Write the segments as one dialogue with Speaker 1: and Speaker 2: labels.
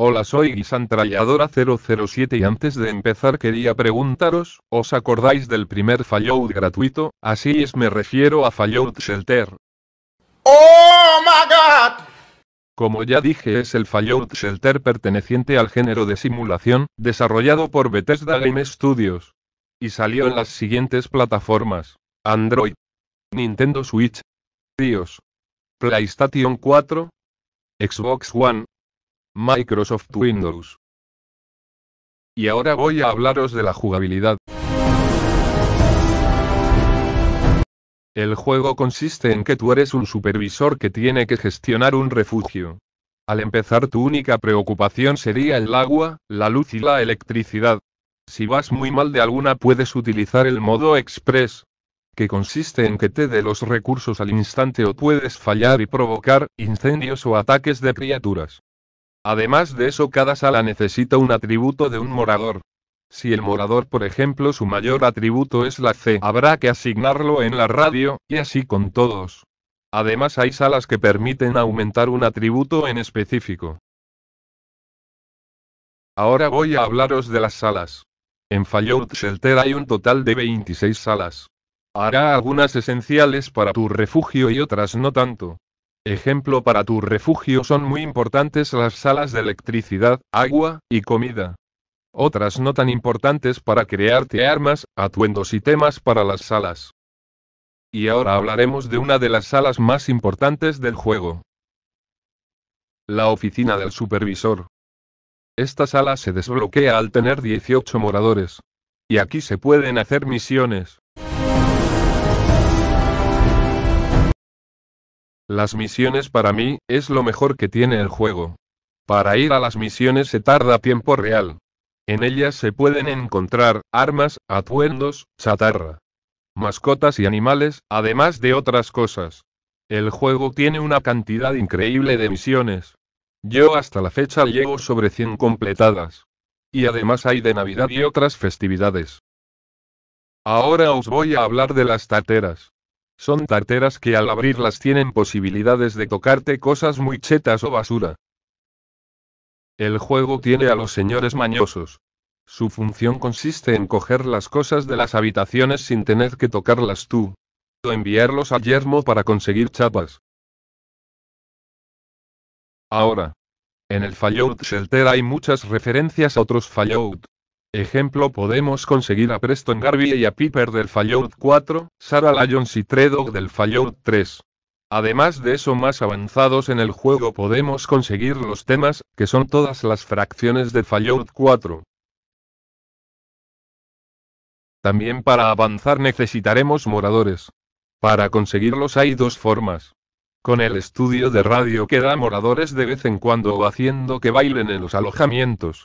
Speaker 1: Hola soy Guisantralladora 007 y antes de empezar quería preguntaros, ¿os acordáis del primer Fallout gratuito? Así es me refiero a Fallout Shelter. ¡Oh my god! Como ya dije es el Fallout Shelter perteneciente al género de simulación, desarrollado por Bethesda Game Studios. Y salió en las siguientes plataformas. Android. Nintendo Switch. iOS. PlayStation 4. Xbox One. Microsoft Windows. Y ahora voy a hablaros de la jugabilidad. El juego consiste en que tú eres un supervisor que tiene que gestionar un refugio. Al empezar tu única preocupación sería el agua, la luz y la electricidad. Si vas muy mal de alguna puedes utilizar el modo express, que consiste en que te dé los recursos al instante o puedes fallar y provocar incendios o ataques de criaturas. Además de eso, cada sala necesita un atributo de un morador. Si el morador, por ejemplo, su mayor atributo es la C, habrá que asignarlo en la radio, y así con todos. Además hay salas que permiten aumentar un atributo en específico. Ahora voy a hablaros de las salas. En Fallout Shelter hay un total de 26 salas. Hará algunas esenciales para tu refugio y otras no tanto. Ejemplo para tu refugio son muy importantes las salas de electricidad, agua y comida. Otras no tan importantes para crearte armas, atuendos y temas para las salas. Y ahora hablaremos de una de las salas más importantes del juego. La oficina del supervisor. Esta sala se desbloquea al tener 18 moradores. Y aquí se pueden hacer misiones. Las misiones para mí, es lo mejor que tiene el juego. Para ir a las misiones se tarda tiempo real. En ellas se pueden encontrar armas, atuendos, chatarra, mascotas y animales, además de otras cosas. El juego tiene una cantidad increíble de misiones. Yo hasta la fecha llevo sobre 100 completadas. Y además hay de Navidad y otras festividades. Ahora os voy a hablar de las tateras. Son tarteras que al abrirlas tienen posibilidades de tocarte cosas muy chetas o basura. El juego tiene a los señores mañosos. Su función consiste en coger las cosas de las habitaciones sin tener que tocarlas tú. O enviarlos al yermo para conseguir chapas. Ahora. En el Fallout Shelter hay muchas referencias a otros Fallout. Ejemplo podemos conseguir a Preston Garvey y a Piper del Fallout 4, Sarah Lyons y Tredog del Fallout 3. Además de eso más avanzados en el juego podemos conseguir los temas, que son todas las fracciones de Fallout 4. También para avanzar necesitaremos moradores. Para conseguirlos hay dos formas. Con el estudio de radio que da moradores de vez en cuando o haciendo que bailen en los alojamientos.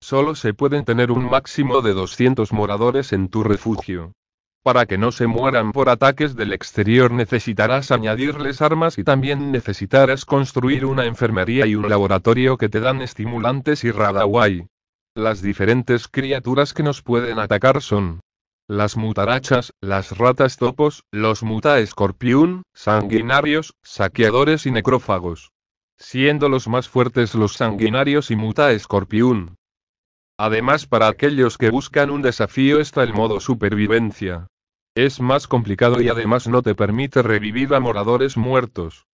Speaker 1: Solo se pueden tener un máximo de 200 moradores en tu refugio. Para que no se mueran por ataques del exterior necesitarás añadirles armas y también necesitarás construir una enfermería y un laboratorio que te dan estimulantes y radawai. Las diferentes criaturas que nos pueden atacar son las mutarachas, las ratas topos, los muta escorpión, sanguinarios, saqueadores y necrófagos. Siendo los más fuertes los sanguinarios y muta escorpión. Además, para aquellos que buscan un desafío está el modo supervivencia. Es más complicado y además no te permite revivir a moradores muertos.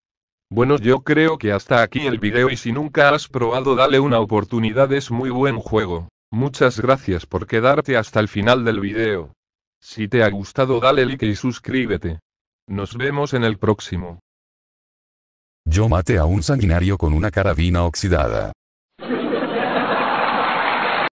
Speaker 1: Bueno, yo creo que hasta aquí el video y si nunca has probado dale una oportunidad, es muy buen juego. Muchas gracias por quedarte hasta el final del video. Si te ha gustado dale like y suscríbete. Nos vemos en el próximo. Yo maté a un sanguinario con una carabina oxidada.